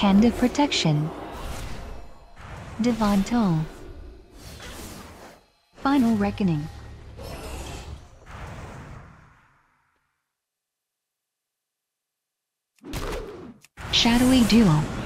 Hand of Protection. Divine Toll. Final Reckoning. Shadowy Duo.